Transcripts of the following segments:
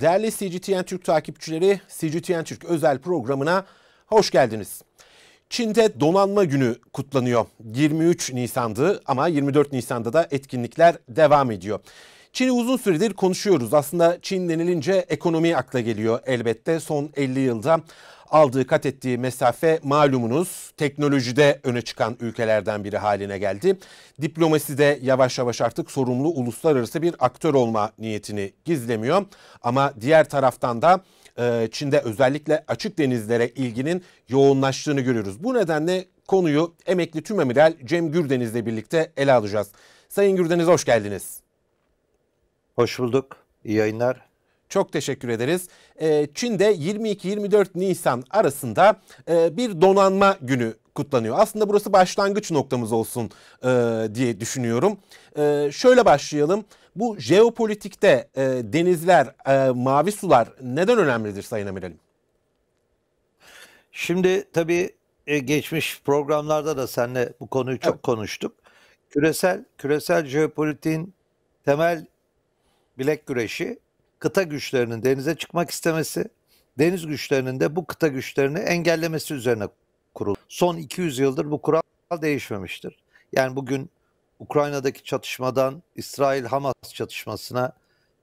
Değerli CGTN Türk takipçileri, CGTN Türk özel programına hoş geldiniz. Çin'de donanma günü kutlanıyor. 23 Nisan'dı ama 24 Nisan'da da etkinlikler devam ediyor. Çin'i uzun süredir konuşuyoruz. Aslında Çin denilince ekonomi akla geliyor elbette. Son 50 yılda aldığı kat ettiği mesafe malumunuz teknolojide öne çıkan ülkelerden biri haline geldi. Diplomasi de yavaş yavaş artık sorumlu uluslararası bir aktör olma niyetini gizlemiyor. Ama diğer taraftan da e, Çin'de özellikle açık denizlere ilginin yoğunlaştığını görüyoruz. Bu nedenle konuyu emekli Tümemiral Cem Gürdeniz'le birlikte ele alacağız. Sayın Gürdeniz hoş geldiniz. Hoş bulduk. İyi yayınlar. Çok teşekkür ederiz. Ee, Çin'de 22-24 Nisan arasında e, bir donanma günü kutlanıyor. Aslında burası başlangıç noktamız olsun e, diye düşünüyorum. E, şöyle başlayalım. Bu jeopolitikte denizler, mavi sular neden önemlidir Sayın Amirelim? Şimdi tabii geçmiş programlarda da seninle bu konuyu çok evet. konuştuk. Küresel küresel jeopolitiğin temel bilek güreşi kıta güçlerinin denize çıkmak istemesi, deniz güçlerinin de bu kıta güçlerini engellemesi üzerine kurul. Son 200 yıldır bu kural değişmemiştir. Yani bugün Ukrayna'daki çatışmadan İsrail-Hamas çatışmasına,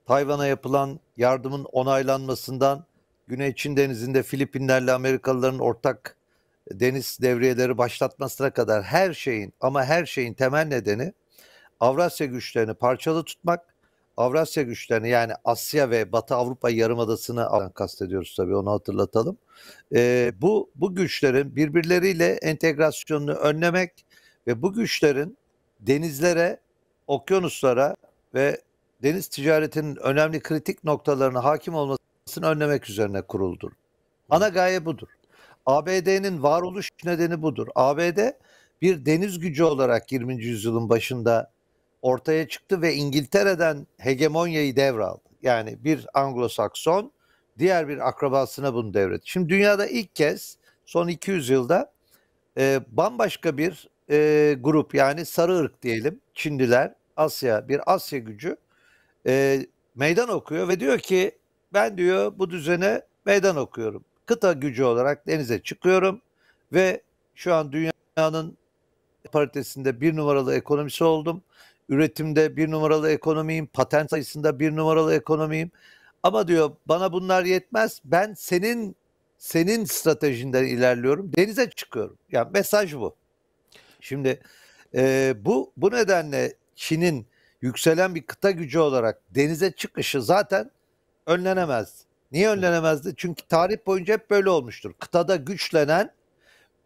Tayvan'a yapılan yardımın onaylanmasından Güney Çin Denizi'nde Filipinlerle Amerikalıların ortak deniz devriyeleri başlatmasına kadar her şeyin ama her şeyin temel nedeni Avrasya güçlerini parçalı tutmak Avrasya güçlerini yani Asya ve Batı Avrupa yarımadasını kastediyoruz tabii onu hatırlatalım. E, bu bu güçlerin birbirleriyle entegrasyonunu önlemek ve bu güçlerin denizlere, okyanuslara ve deniz ticaretinin önemli kritik noktalarına hakim olmasını önlemek üzerine kuruldur. Ana gaye budur. ABD'nin varoluş nedeni budur. ABD bir deniz gücü olarak 20. yüzyılın başında ortaya çıktı ve İngiltere'den hegemonyayı devraldı. Yani bir Anglo-Sakson diğer bir akrabasına bunu devretti. Şimdi dünyada ilk kez son 200 yılda e, bambaşka bir e, grup yani sarı ırk diyelim Çinliler Asya bir Asya gücü e, meydan okuyor ve diyor ki ben diyor bu düzene meydan okuyorum. Kıta gücü olarak denize çıkıyorum ve şu an dünyanın paritesinde bir numaralı ekonomisi oldum üretimde bir numaralı ekonomiyim, patent sayısında bir numaralı ekonomiyim. Ama diyor bana bunlar yetmez. Ben senin senin stratejinden ilerliyorum. Denize çıkıyorum. Yani mesaj bu. Şimdi e, bu bu nedenle Çin'in yükselen bir kıta gücü olarak denize çıkışı zaten önlenemez. Niye önlenemezdi? Çünkü tarih boyunca hep böyle olmuştur. Kıtada güçlenen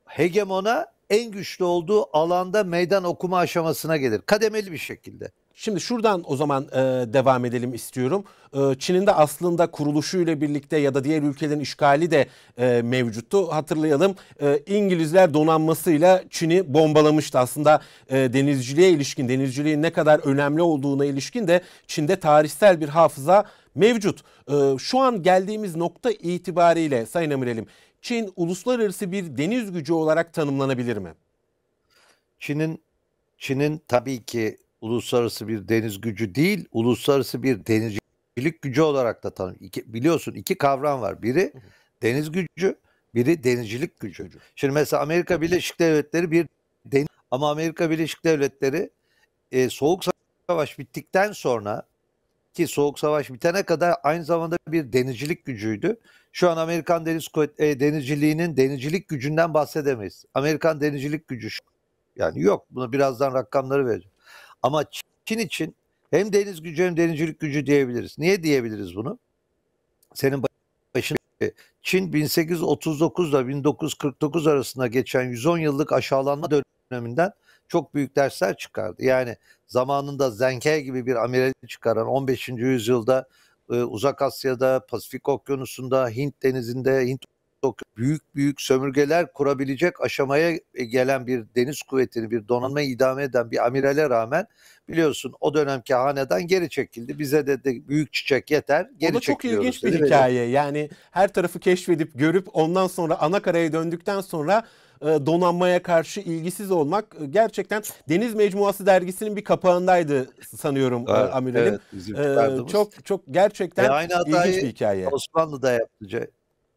hegemona en güçlü olduğu alanda meydan okuma aşamasına gelir. Kademeli bir şekilde. Şimdi şuradan o zaman e, devam edelim istiyorum. E, Çin'in de aslında kuruluşu ile birlikte ya da diğer ülkelerin işgali de e, mevcuttu. Hatırlayalım e, İngilizler donanmasıyla Çin'i bombalamıştı. Aslında e, denizciliğe ilişkin, denizciliğin ne kadar önemli olduğuna ilişkin de Çin'de tarihsel bir hafıza mevcut. E, şu an geldiğimiz nokta itibariyle Sayın Amirelim Çin uluslararası bir deniz gücü olarak tanımlanabilir mi? Çin'in Çin'in tabii ki uluslararası bir deniz gücü değil, uluslararası bir denizcilik gücü olarak da tanım. İki, biliyorsun iki kavram var. Biri deniz gücü, biri denizcilik gücü. Şimdi mesela Amerika Birleşik Devletleri bir deniz ama Amerika Birleşik Devletleri e, soğuk savaş bittikten sonra ki soğuk savaş bitene kadar aynı zamanda bir denizcilik gücüydü şu an Amerikan deniz e, denizciliğinin denizcilik gücünden bahsedemeyiz. Amerikan denizcilik gücü şu. yani yok. Bunu birazdan rakamları vereceğim. Ama Çin için hem deniz gücü hem denizcilik gücü diyebiliriz. Niye diyebiliriz bunu? Senin başın e, Çin 1839 ile 1949 arasında geçen 110 yıllık aşağılanma döneminden çok büyük dersler çıkardı. Yani zamanında Zenkai gibi bir amirali çıkaran 15. yüzyılda ee, Uzak Asya'da, Pasifik Okyanusu'nda, Hint Denizi'nde, Hint Okyanusu'nda büyük büyük sömürgeler kurabilecek aşamaya gelen bir deniz kuvvetini, bir donanma idame eden bir amirale rağmen biliyorsun o dönemki haneden geri çekildi. Bize de, de büyük çiçek yeter. Geri o da çok ilginç bir hikaye. Yani her tarafı keşfedip görüp ondan sonra ana karaya döndükten sonra e, donanmaya karşı ilgisiz olmak e, gerçekten Deniz Mecmuası dergisinin bir kapağındaydı sanıyorum e, evet, amirelim. Evet, çok çok gerçekten e aynı hatayı ilginç bir hikaye. Osmanlı da yaptı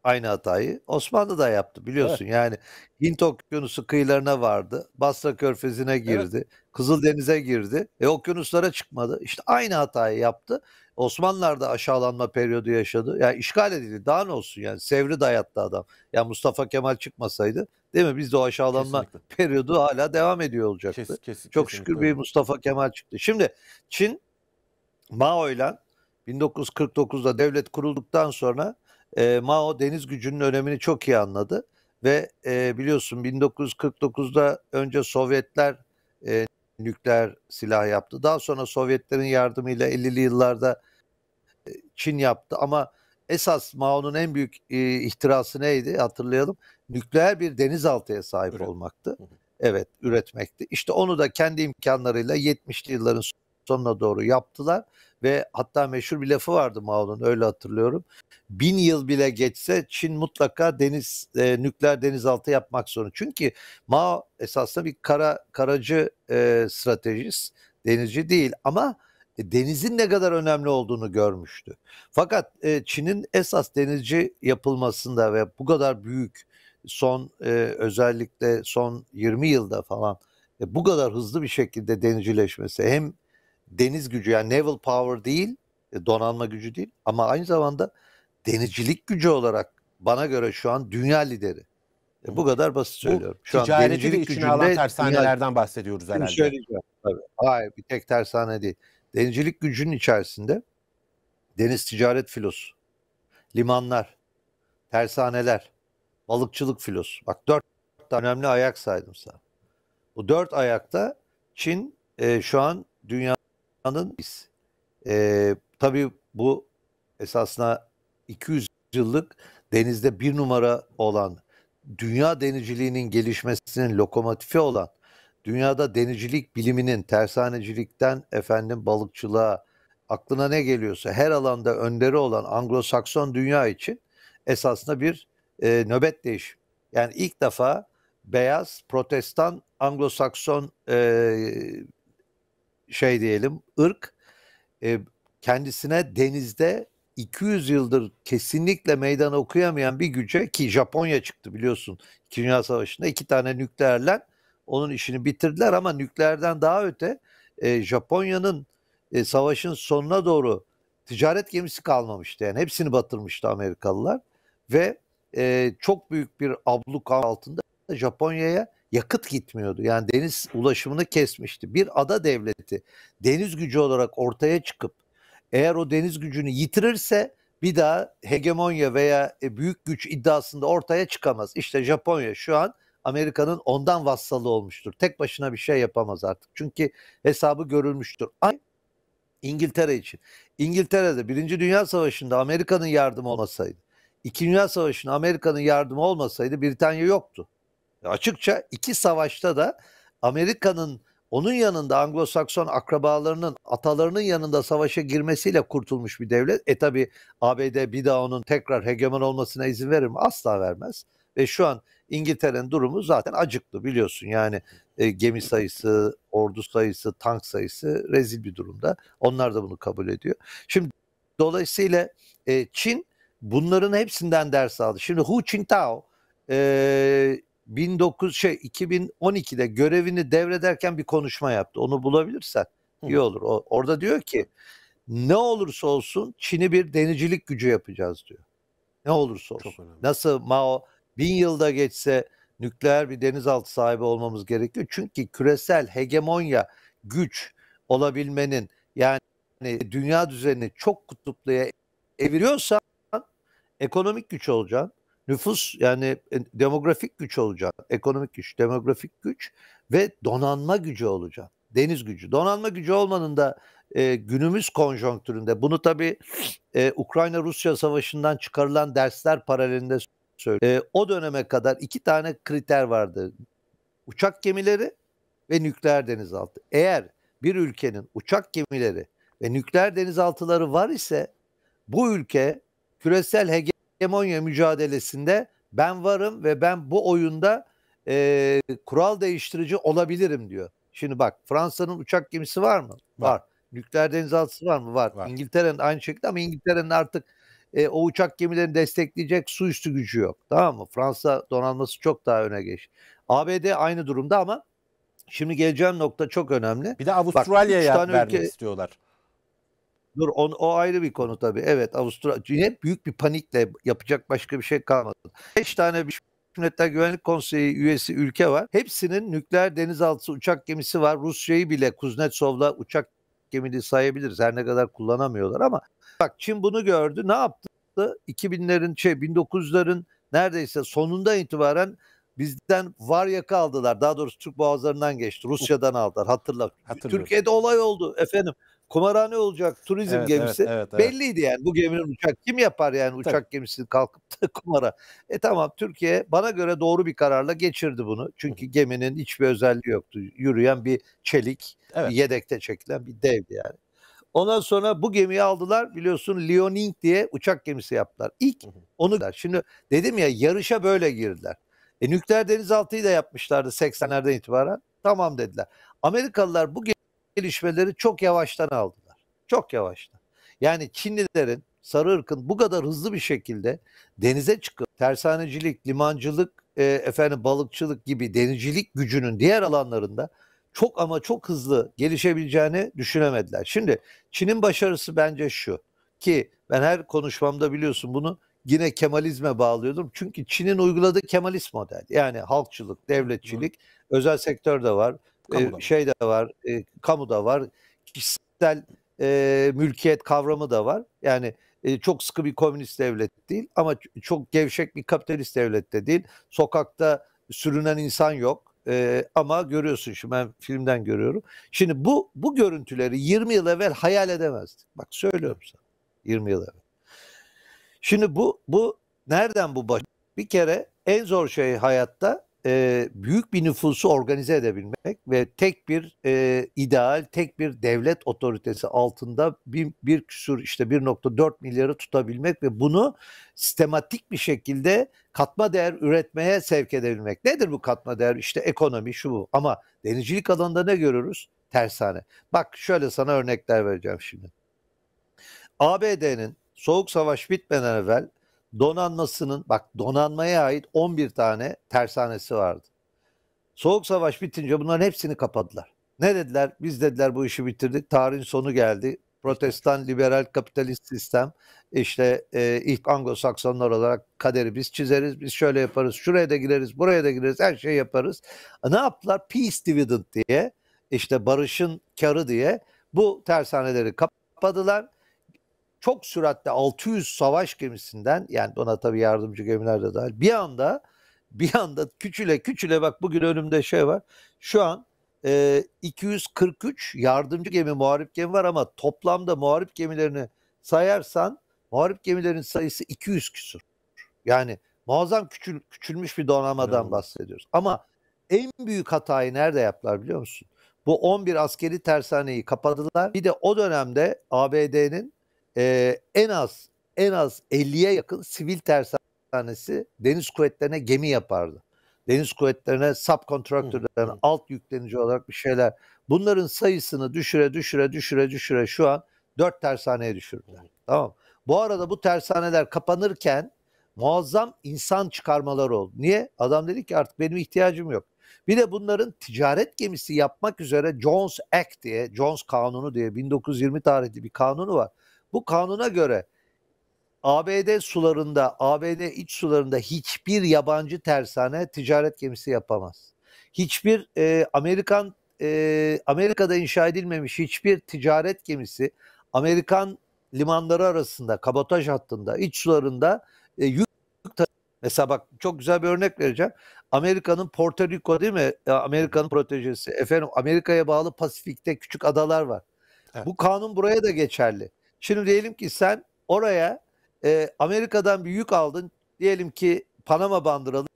aynı hatayı Osmanlı da yaptı biliyorsun. Evet. Yani Hint Okyanusu kıyılarına vardı. Basra Körfezi'ne girdi. Evet. Denize girdi. E okyanuslara çıkmadı. İşte aynı hatayı yaptı. Osmanlılar da aşağılanma periyodu yaşadı. Yani işgal edildi. Daha ne olsun yani. Sevri dayattı adam. Ya yani Mustafa Kemal çıkmasaydı Değil mi? Biz de o aşağılanma kesinlikle. periyodu hala devam ediyor olacaktı. Kes, kes, Çok kesinlikle. şükür bir Mustafa Kemal çıktı. Şimdi Çin Mao ile 1949'da devlet kurulduktan sonra e, Mao deniz gücünün önemini çok iyi anladı ve e, biliyorsun 1949'da önce Sovyetler e, nükleer silah yaptı. Daha sonra Sovyetlerin yardımıyla 50'li yıllarda e, Çin yaptı ama esas Mao'nun en büyük e, ihtirası neydi hatırlayalım nükleer bir denizaltıya sahip Üret. olmaktı. Evet, üretmekti. İşte onu da kendi imkanlarıyla 70'li yılların sonuna doğru yaptılar ve hatta meşhur bir lafı vardı Mao'nun öyle hatırlıyorum. Bin yıl bile geçse Çin mutlaka deniz e, nükleer denizaltı yapmak zorunda. Çünkü Mao esasında bir kara karacı e, stratejist, denizci değil ama e, denizin ne kadar önemli olduğunu görmüştü. Fakat e, Çin'in esas denizci yapılmasında ve bu kadar büyük son e, özellikle son 20 yılda falan e, bu kadar hızlı bir şekilde denizcileşmesi hem deniz gücü yani naval power değil e, donanma gücü değil ama aynı zamanda denizcilik gücü olarak bana göre şu an dünya lideri. E, bu kadar basit söylüyorum. Şu ticareti an denizcilik de içine gücünde alan tersanelerden dünya... bahsediyoruz herhalde. Söyleyeceğim. Tabii. Hayır bir tek tersane değil. Denizcilik gücünün içerisinde deniz ticaret filosu, limanlar, tersaneler, balıkçılık filosu. Bak dört tane önemli ayak saydım sana. Bu dört ayakta Çin e, şu an dünyanın e, tabii bu esasına 200 yıllık denizde bir numara olan dünya denizciliğinin gelişmesinin lokomotifi olan dünyada denizcilik biliminin tersanecilikten efendim balıkçılığa aklına ne geliyorsa her alanda önderi olan Anglo-Sakson dünya için esasında bir e, nöbet değişim. Yani ilk defa beyaz protestan Anglo-Sakson e, şey diyelim ırk e, kendisine denizde 200 yıldır kesinlikle meydan okuyamayan bir güce ki Japonya çıktı biliyorsun 2. Dünya Savaşı'nda iki tane nükleerle onun işini bitirdiler ama nükleerden daha öte e, Japonya'nın e, savaşın sonuna doğru ticaret gemisi kalmamıştı yani hepsini batırmıştı Amerikalılar ve e, çok büyük bir abluka altında Japonya'ya yakıt gitmiyordu. Yani deniz ulaşımını kesmişti. Bir ada devleti deniz gücü olarak ortaya çıkıp eğer o deniz gücünü yitirirse bir daha hegemonya veya e, büyük güç iddiasında ortaya çıkamaz. İşte Japonya şu an Amerika'nın ondan vassalı olmuştur. Tek başına bir şey yapamaz artık. Çünkü hesabı görülmüştür. Ay İngiltere için. İngiltere'de Birinci Dünya Savaşı'nda Amerika'nın yardım olmasaydı İkinci Dünya Savaşı'nda Amerika'nın yardımı olmasaydı Britanya yoktu. E açıkça iki savaşta da Amerika'nın onun yanında Anglo-Sakson akrabalarının atalarının yanında savaşa girmesiyle kurtulmuş bir devlet. E tabi ABD bir daha onun tekrar hegemon olmasına izin verir mi? Asla vermez. Ve şu an İngiltere'nin durumu zaten acıklı biliyorsun. Yani e, gemi sayısı, ordu sayısı, tank sayısı rezil bir durumda. Onlar da bunu kabul ediyor. Şimdi dolayısıyla e, Çin Bunların hepsinden ders aldı. Şimdi Hu Jintao e, 19 şey 2012'de görevini devrederken bir konuşma yaptı. Onu bulabilirsen iyi olur. O, orada diyor ki ne olursa olsun Çin'i bir denizcilik gücü yapacağız diyor. Ne olursa olsun. Nasıl Mao bin yılda geçse nükleer bir denizaltı sahibi olmamız gerekiyor. Çünkü küresel hegemonya güç olabilmenin yani dünya düzenini çok kutupluya eviriyorsa ekonomik güç olacaksın. Nüfus yani e, demografik güç olacaksın. Ekonomik güç, demografik güç ve donanma gücü olacaksın. Deniz gücü. Donanma gücü olmanın da e, günümüz konjonktüründe bunu tabii e, Ukrayna-Rusya savaşından çıkarılan dersler paralelinde söylüyorum. E, o döneme kadar iki tane kriter vardı. Uçak gemileri ve nükleer denizaltı. Eğer bir ülkenin uçak gemileri ve nükleer denizaltıları var ise bu ülke küresel hegemonya mücadelesinde ben varım ve ben bu oyunda e, kural değiştirici olabilirim diyor. Şimdi bak Fransa'nın uçak gemisi var mı? Var. var. Nükleer denizaltısı var mı? Var. var. İngiltere'nin aynı şekilde ama İngiltere'nin artık e, o uçak gemilerini destekleyecek su üstü gücü yok. Tamam mı? Fransa donanması çok daha öne geç. ABD aynı durumda ama şimdi geleceğim nokta çok önemli. Bir de Avustralya'ya vermek ülke... istiyorlar. Dur on, o ayrı bir konu tabii. Evet Avusturya hep büyük bir panikle yapacak başka bir şey kalmadı. 5 tane bir Milletler Güvenlik Konseyi üyesi ülke var. Hepsinin nükleer denizaltı uçak gemisi var. Rusya'yı bile Kuznetsov'la uçak gemisi sayabiliriz. Her ne kadar kullanamıyorlar ama bak Çin bunu gördü. Ne yaptı? 2000'lerin şey 1900'lerin neredeyse sonunda itibaren bizden var yaka aldılar. Daha doğrusu Türk boğazlarından geçti. Rusya'dan aldılar. Hatırla. Hatırlıyorum. Türkiye'de olay oldu efendim kumarhane olacak, turizm evet, gemisi evet, evet, belliydi yani. Bu geminin uçak kim yapar yani uçak Tabii. gemisi kalkıp da kumara. E tamam Türkiye bana göre doğru bir kararla geçirdi bunu. Çünkü geminin hiçbir özelliği yoktu. Yürüyen bir çelik, evet. yedekte çekilen bir devdi yani. Ondan sonra bu gemiyi aldılar biliyorsun Liaoning diye uçak gemisi yaptılar. İlk onu da şimdi dedim ya yarışa böyle girdiler. E nükleer denizaltıyı da yapmışlardı 80'lerden itibaren. Tamam dediler. Amerikalılar bu gemi gelişmeleri çok yavaştan aldılar. Çok yavaştan. Yani Çinlilerin sarı ırkın bu kadar hızlı bir şekilde denize çıkıp tersanecilik, limancılık, e, efendim balıkçılık gibi denizcilik gücünün diğer alanlarında çok ama çok hızlı gelişebileceğini düşünemediler. Şimdi Çin'in başarısı bence şu ki ben her konuşmamda biliyorsun bunu yine Kemalizme bağlıyordum. Çünkü Çin'in uyguladığı Kemalist model yani halkçılık, devletçilik, özel sektör de var e, şey de var, e, da var, kişisel e, mülkiyet kavramı da var. Yani e, çok sıkı bir komünist devlet değil ama çok gevşek bir kapitalist devlet de değil. Sokakta sürünen insan yok. Ee, ama görüyorsun şu ben filmden görüyorum. Şimdi bu bu görüntüleri 20 yıl evvel hayal edemezdik. Bak söylüyorum sana. 20 yıl evvel. Şimdi bu bu nereden bu baş? Bir kere en zor şey hayatta e, büyük bir nüfusu organize edebilmek ve tek bir e, ideal, tek bir devlet otoritesi altında bir, bir küsur işte 1.4 milyarı tutabilmek ve bunu sistematik bir şekilde katma değer üretmeye sevk edebilmek. Nedir bu katma değer? İşte ekonomi şu bu ama denizcilik alanında ne görürüz Tersane. Bak şöyle sana örnekler vereceğim şimdi. ABD'nin Soğuk Savaş bitmeden evvel donanmasının bak donanmaya ait 11 tane tersanesi vardı. Soğuk savaş bitince bunların hepsini kapadılar. Ne dediler? Biz dediler bu işi bitirdik. Tarihin sonu geldi. Protestan, liberal, kapitalist sistem işte e, ilk Anglo-Saksonlar olarak kaderi biz çizeriz, biz şöyle yaparız, şuraya da gireriz, buraya da gireriz, her şeyi yaparız. E, ne yaptılar? Peace dividend diye işte barışın karı diye bu tersaneleri kapadılar çok süratle 600 savaş gemisinden yani ona tabii yardımcı gemiler de dahil bir anda bir anda küçüle küçüle bak bugün önümde şey var. Şu an e, 243 yardımcı gemi, muharip gemi var ama toplamda muharip gemilerini sayarsan muharip gemilerin sayısı 200 küsur. Yani muazzam küçül, küçülmüş bir donanmadan evet. bahsediyoruz. Ama en büyük hatayı nerede yaptılar biliyor musun? Bu 11 askeri tersaneyi kapadılar. Bir de o dönemde ABD'nin e, en az en az 50'ye yakın sivil tersanesi deniz kuvvetlerine gemi yapardı. Deniz kuvvetlerine subcontractor'dan hmm. alt yüklenici olarak bir şeyler. Bunların sayısını düşüre düşüre düşüre düşüre şu an 4 tersaneye düşürdüler. Tamam. Bu arada bu tersaneler kapanırken muazzam insan çıkarmaları oldu. Niye? Adam dedi ki artık benim ihtiyacım yok. Bir de bunların ticaret gemisi yapmak üzere Jones Act diye, Jones Kanunu diye 1920 tarihli bir kanunu var. Bu kanuna göre ABD sularında, ABD iç sularında hiçbir yabancı tersane ticaret gemisi yapamaz. Hiçbir e, Amerikan e, Amerika'da inşa edilmemiş hiçbir ticaret gemisi Amerikan limanları arasında kabotaj hattında iç sularında e, yük mesela bak çok güzel bir örnek vereceğim. Amerika'nın Porto Rico değil mi? E, Amerika'nın protejesi. Efendim Amerika'ya bağlı Pasifik'te küçük adalar var. Evet. Bu kanun buraya da geçerli. Şimdi diyelim ki sen oraya e, Amerika'dan bir yük aldın. Diyelim ki Panama bandıralı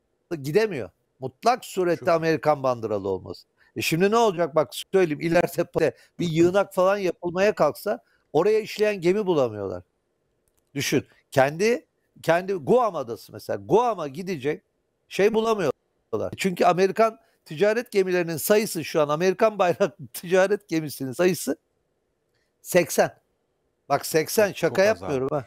gidemiyor. Mutlak surette Şu. Amerikan bandıralı olması. E şimdi ne olacak bak söyleyeyim ileride bir yığınak falan yapılmaya kalksa oraya işleyen gemi bulamıyorlar. Düşün. Kendi kendi Guam adası mesela. Guam'a gidecek şey bulamıyorlar. Çünkü Amerikan ticaret gemilerinin sayısı şu an Amerikan bayraklı ticaret gemisinin sayısı 80. Bak 80 çok, şaka çok yapmıyorum ha.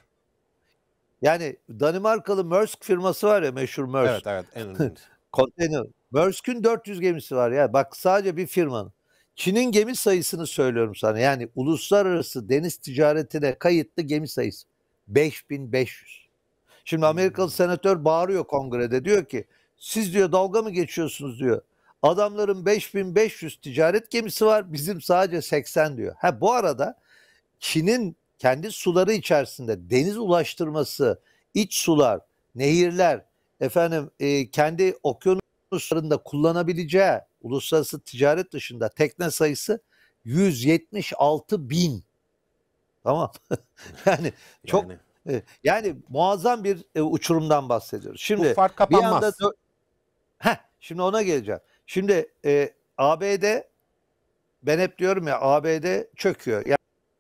Yani Danimarkalı Maersk firması var ya meşhur Maersk. Evet evet. En ünlü. Konteyner. Maersk'ün 400 gemisi var ya. Bak sadece bir firmanın. Çin'in gemi sayısını söylüyorum sana. Yani uluslararası deniz ticaretine kayıtlı gemi sayısı 5500. Şimdi Amerikalı hmm. senatör bağırıyor kongrede diyor ki siz diyor dalga mı geçiyorsunuz diyor. Adamların 5500 ticaret gemisi var bizim sadece 80 diyor. Ha bu arada Çin'in kendi suları içerisinde deniz ulaştırması, iç sular, nehirler, efendim e, kendi okyanuslarında kullanabileceği uluslararası ticaret dışında tekne sayısı 176 bin. Tamam. yani çok yani. E, yani muazzam bir e, uçurumdan bahsediyoruz. Şimdi bu fark kapanmaz. Bir anda, heh, şimdi ona geleceğim. Şimdi e, ABD ben hep diyorum ya ABD çöküyor. Yani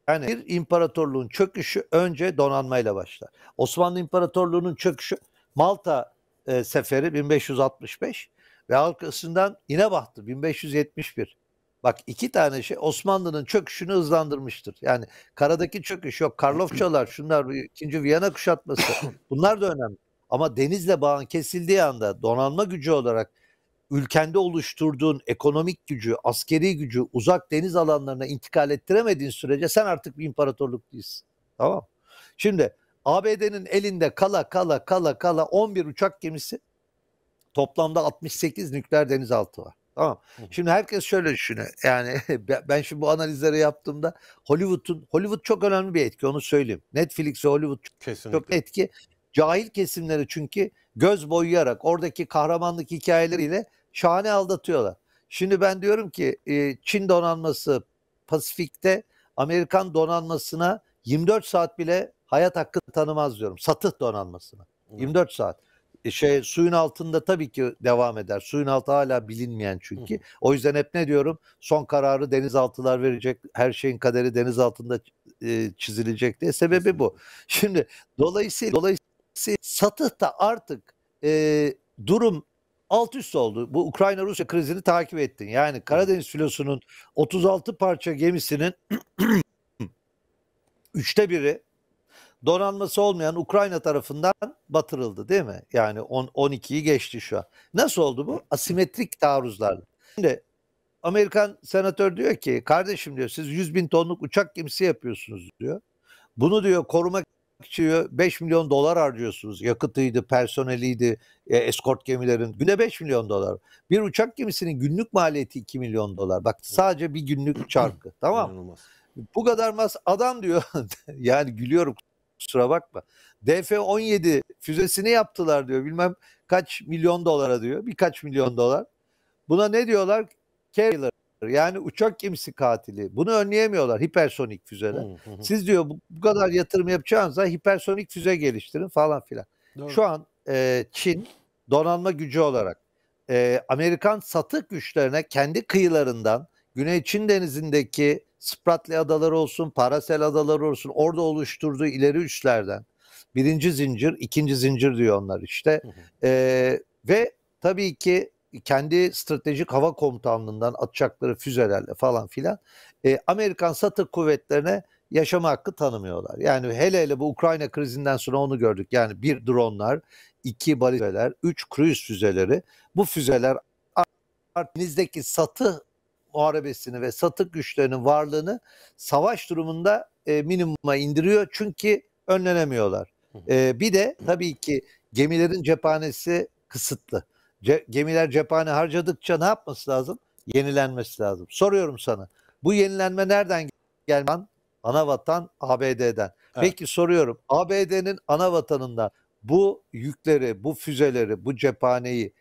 yani bir imparatorluğun çöküşü önce donanmayla başlar. Osmanlı İmparatorluğu'nun çöküşü Malta e, seferi 1565 ve halkasından İnebahtı 1571. Bak iki tane şey Osmanlı'nın çöküşünü hızlandırmıştır. Yani karadaki çöküş yok. Karlofçalar şunlar ikinci Viyana kuşatması bunlar da önemli. Ama denizle bağın kesildiği anda donanma gücü olarak ülkende oluşturduğun ekonomik gücü, askeri gücü uzak deniz alanlarına intikal ettiremediğin sürece sen artık bir imparatorluk değilsin. Tamam Şimdi ABD'nin elinde kala kala kala kala 11 uçak gemisi toplamda 68 nükleer denizaltı var. Tamam. Şimdi herkes şöyle düşünüyor. Yani ben şimdi bu analizleri yaptığımda Hollywood'un Hollywood çok önemli bir etki onu söyleyeyim. Netflix ve Hollywood Kesinlikle. çok etki. Cahil kesimleri çünkü göz boyayarak oradaki kahramanlık hikayeleriyle şahane aldatıyorlar. Şimdi ben diyorum ki e, Çin donanması Pasifik'te Amerikan donanmasına 24 saat bile hayat hakkı tanımaz diyorum. Satıh donanmasına. 24 saat. E şey suyun altında tabii ki devam eder. Suyun altı hala bilinmeyen çünkü. O yüzden hep ne diyorum? Son kararı denizaltılar verecek. Her şeyin kaderi deniz altında e, çizilecek diye sebebi bu. Şimdi dolayısıyla dolayısıyla satıhta artık e, durum alt üst oldu. Bu Ukrayna-Rusya krizini takip ettin. Yani Karadeniz filosunun 36 parça gemisinin üçte biri donanması olmayan Ukrayna tarafından batırıldı değil mi? Yani 12'yi geçti şu an. Nasıl oldu bu? Asimetrik taarruzlarla. Şimdi Amerikan senatör diyor ki kardeşim diyor siz 100 bin tonluk uçak gemisi yapıyorsunuz diyor. Bunu diyor korumak 5 milyon dolar harcıyorsunuz. Yakıtıydı, personeliydi, e, eskort gemilerin. Güne 5 milyon dolar. Bir uçak gemisinin günlük maliyeti 2 milyon dolar. Bak sadece bir günlük çarkı. tamam mı? Bu kadar mas adam diyor. yani gülüyorum kusura bakma. DF-17 füzesini yaptılar diyor. Bilmem kaç milyon dolara diyor. Birkaç milyon dolar. Buna ne diyorlar? Carrier yani uçak gemisi katili. Bunu önleyemiyorlar hipersonik füzeler. Siz diyor bu, kadar yatırım yapacağınıza hipersonik füze geliştirin falan filan. Doğru. Şu an e, Çin donanma gücü olarak e, Amerikan satık güçlerine kendi kıyılarından Güney Çin denizindeki Spratly adaları olsun, Paracel adaları olsun orada oluşturduğu ileri üslerden birinci zincir, ikinci zincir diyor onlar işte. E, ve tabii ki kendi stratejik hava komutanlığından atacakları füzelerle falan filan e, Amerikan satır kuvvetlerine yaşama hakkı tanımıyorlar. Yani hele hele bu Ukrayna krizinden sonra onu gördük. Yani bir dronlar, iki balizeler, üç kruz füzeleri. Bu füzeler Akdeniz'deki satı muharebesini ve satık güçlerinin varlığını savaş durumunda e, minimuma indiriyor. Çünkü önlenemiyorlar. E, bir de tabii ki gemilerin cephanesi kısıtlı. Ce, gemiler cephane harcadıkça ne yapması lazım? Yenilenmesi lazım. Soruyorum sana. Bu yenilenme nereden gelman? Ana vatan ABD'den. Evet. Peki soruyorum. ABD'nin ana vatanında bu yükleri, bu füzeleri, bu cephaneyi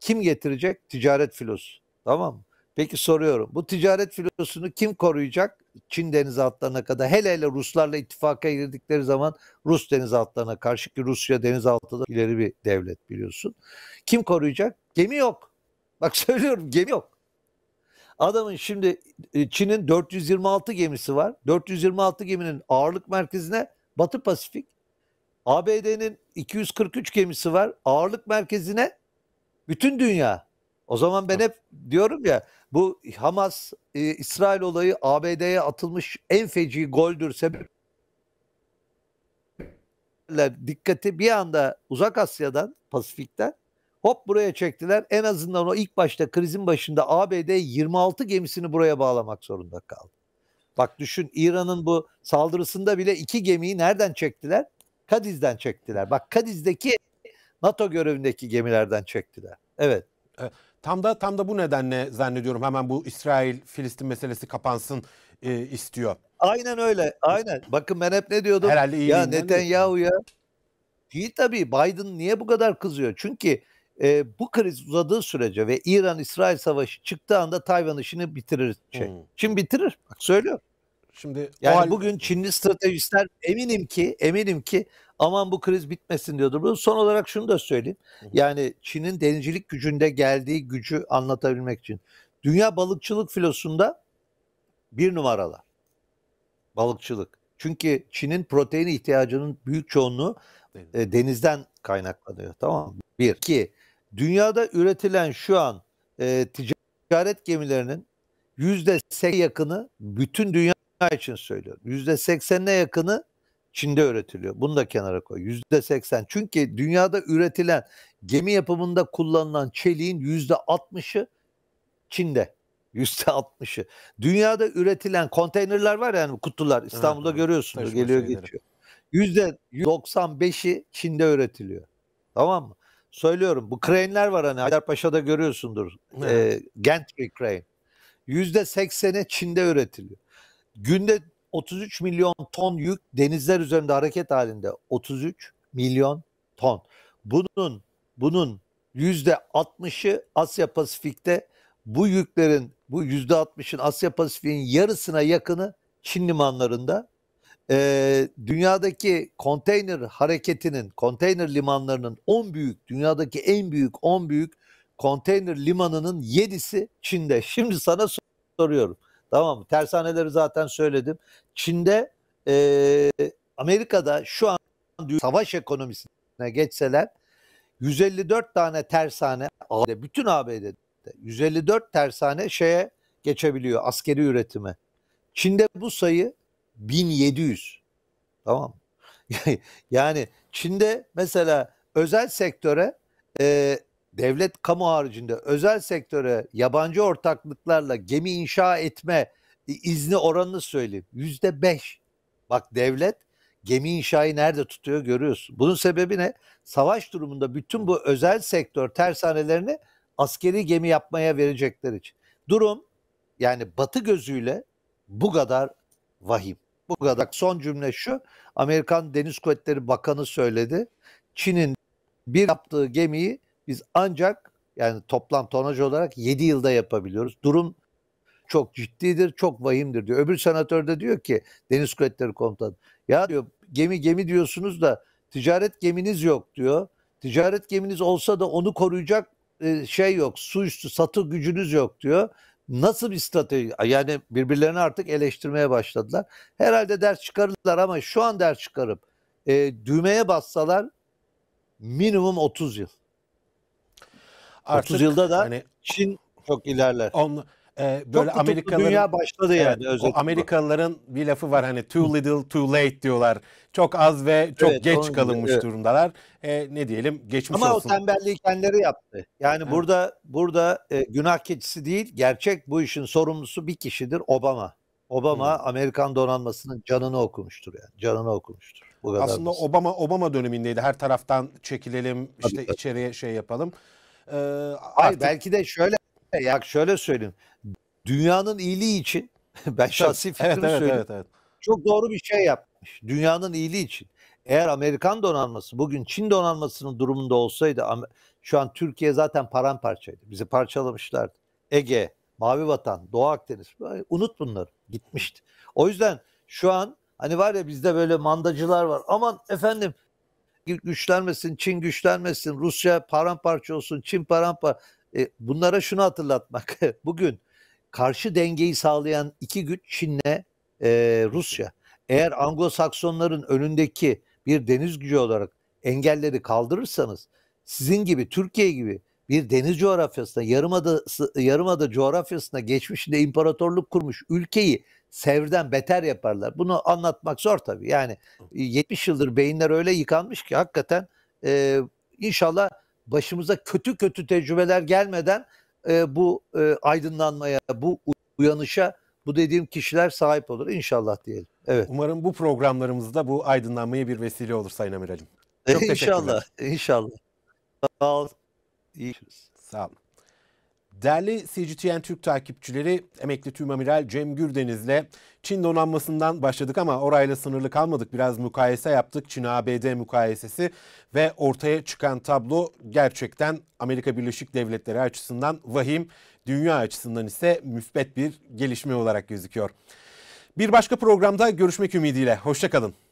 kim getirecek? Ticaret filosu. Tamam mı? Peki soruyorum. Bu ticaret filosunu kim koruyacak? Çin denizaltılarına kadar. Hele hele Ruslarla ittifaka girdikleri zaman Rus denizaltılarına karşı ki Rusya denizaltıda ileri bir devlet biliyorsun. Kim koruyacak? Gemi yok. Bak söylüyorum gemi yok. Adamın şimdi e, Çin'in 426 gemisi var. 426 geminin ağırlık merkezine Batı Pasifik. ABD'nin 243 gemisi var. Ağırlık merkezine bütün dünya. O zaman ben hep diyorum ya bu Hamas e, İsrail olayı ABD'ye atılmış en feci goldür sebep dikkati bir anda uzak Asya'dan Pasifik'ten hop buraya çektiler. En azından o ilk başta krizin başında ABD 26 gemisini buraya bağlamak zorunda kaldı. Bak düşün İran'ın bu saldırısında bile iki gemiyi nereden çektiler? Kadiz'den çektiler. Bak Kadiz'deki NATO görevindeki gemilerden çektiler. Evet. Evet. Tam da tam da bu nedenle zannediyorum hemen bu İsrail Filistin meselesi kapansın e, istiyor. Aynen öyle. Aynen. Bakın ben hep ne diyordum? Herhalde iyi ya Netanyahu ya. Değil tabii. Biden niye bu kadar kızıyor? Çünkü e, bu kriz uzadığı sürece ve İran-İsrail savaşı çıktığı anda Tayvan işini bitirir. Şey. Hmm. Çin bitirir. Bak söylüyorum. Şimdi yani hal... bugün Çinli stratejistler eminim ki eminim ki aman bu kriz bitmesin diyordu. Son olarak şunu da söyleyeyim. Yani Çin'in denizcilik gücünde geldiği gücü anlatabilmek için. Dünya balıkçılık filosunda bir numaralar. Balıkçılık. Çünkü Çin'in protein ihtiyacının büyük çoğunluğu e, denizden kaynaklanıyor. Tamam mı? Bir. İki. Dünyada üretilen şu an e, ticaret gemilerinin yüzde yakını bütün dünya için söylüyorum. Yüzde seksenine yakını Çin'de üretiliyor. Bunu da kenara koy. Yüzde seksen. Çünkü dünyada üretilen gemi yapımında kullanılan çeliğin yüzde altmışı Çin'de. Yüzde altmışı. Dünyada üretilen konteynerler var yani kutular. İstanbul'da evet, görüyorsunuz. geliyor şeyleri. geçiyor. Yüzde 95'i Çin'de üretiliyor. Tamam mı? Söylüyorum bu krenler var hani Haydarpaşa'da görüyorsundur. Evet. E, Gantry crane. Yüzde sekseni Çin'de üretiliyor. Günde 33 milyon ton yük denizler üzerinde hareket halinde. 33 milyon ton. Bunun bunun yüzde 60'ı Asya Pasifik'te bu yüklerin bu yüzde 60'ın Asya Pasifik'in yarısına yakını Çin limanlarında e, dünyadaki konteyner hareketinin, konteyner limanlarının 10 büyük, dünyadaki en büyük 10 büyük konteyner limanının 7'si Çin'de. Şimdi sana soruyorum. Tamam mı? Tersaneleri zaten söyledim. Çin'de e, Amerika'da şu an savaş ekonomisine geçseler 154 tane tersane e, bütün ABD'de 154 tersane şeye geçebiliyor askeri üretime. Çin'de bu sayı 1700. Tamam Yani Çin'de mesela özel sektöre e, devlet kamu haricinde özel sektöre yabancı ortaklıklarla gemi inşa etme e, izni oranını söyleyeyim. Yüzde beş. Bak devlet gemi inşayı nerede tutuyor görüyorsun. Bunun sebebi ne? Savaş durumunda bütün bu özel sektör tersanelerini askeri gemi yapmaya verecekler için. Durum yani batı gözüyle bu kadar vahim. Bu kadar. Son cümle şu. Amerikan Deniz Kuvvetleri Bakanı söyledi. Çin'in bir yaptığı gemiyi biz ancak yani toplam tonaj olarak 7 yılda yapabiliyoruz. Durum çok ciddidir, çok vahimdir diyor. Öbür senatör de diyor ki Deniz Kuvvetleri Komutanı ya diyor gemi gemi diyorsunuz da ticaret geminiz yok diyor. Ticaret geminiz olsa da onu koruyacak e, şey yok, su üstü satı gücünüz yok diyor. Nasıl bir strateji? Yani birbirlerini artık eleştirmeye başladılar. Herhalde ders çıkarırlar ama şu an ders çıkarıp e, düğmeye bassalar minimum 30 yıl. Artık 30 yılda da hani, Çin çok ilerler. On, e, böyle çok dünya başladı yani evet, o Amerikalıların bir lafı var hani too little too late diyorlar. Çok az ve çok evet, geç kalınmış evet. durumdalar. E, ne diyelim geçmiş Ama olsun. Ama o tembelliği kendileri yaptı. Yani evet. burada burada e, günah keçisi değil, gerçek bu işin sorumlusu bir kişidir Obama. Obama hmm. Amerikan donanmasının canını okumuştur yani. Canını okumuştur. Bu kadar Aslında basit. Obama Obama dönemindeydi. Her taraftan çekilelim, işte tabii, içeriye şey yapalım. E, ee, Hayır, belki de şöyle ya şöyle söyleyeyim. Dünyanın iyiliği için ben şahsi fikrimi evet, evet, Evet, evet. Çok doğru bir şey yapmış. Dünyanın iyiliği için. Eğer Amerikan donanması bugün Çin donanmasının durumunda olsaydı şu an Türkiye zaten paramparçaydı. Bizi parçalamışlardı. Ege, Mavi Vatan, Doğu Akdeniz. Unut bunları. Gitmişti. O yüzden şu an hani var ya bizde böyle mandacılar var. Aman efendim güçlenmesin, Çin güçlenmesin, Rusya paramparça olsun, Çin paramparça. E, bunlara şunu hatırlatmak. Bugün karşı dengeyi sağlayan iki güç Çin'le e, Rusya. Eğer Anglo-Saksonların önündeki bir deniz gücü olarak engelleri kaldırırsanız sizin gibi Türkiye gibi bir deniz coğrafyasında yarımada yarımada coğrafyasına geçmişinde imparatorluk kurmuş ülkeyi sevden beter yaparlar. Bunu anlatmak zor tabii. Yani 70 e, yıldır beyinler öyle yıkanmış ki hakikaten e, inşallah başımıza kötü kötü tecrübeler gelmeden e, bu e, aydınlanmaya, bu uyanışa bu dediğim kişiler sahip olur inşallah diyelim. Evet. Umarım bu programlarımızda bu aydınlanmaya bir vesile olur Sayın Amiral'im. Çok İnşallah, inşallah. Sağ ol. İyi. Sağ olun. Değerli CGTN Türk takipçileri, emekli tümamiral Cem Gürdeniz'le Çin donanmasından başladık ama orayla sınırlı kalmadık. Biraz mukayese yaptık. Çin-ABD mukayesesi ve ortaya çıkan tablo gerçekten Amerika Birleşik Devletleri açısından vahim, dünya açısından ise müsbet bir gelişme olarak gözüküyor. Bir başka programda görüşmek ümidiyle. Hoşçakalın.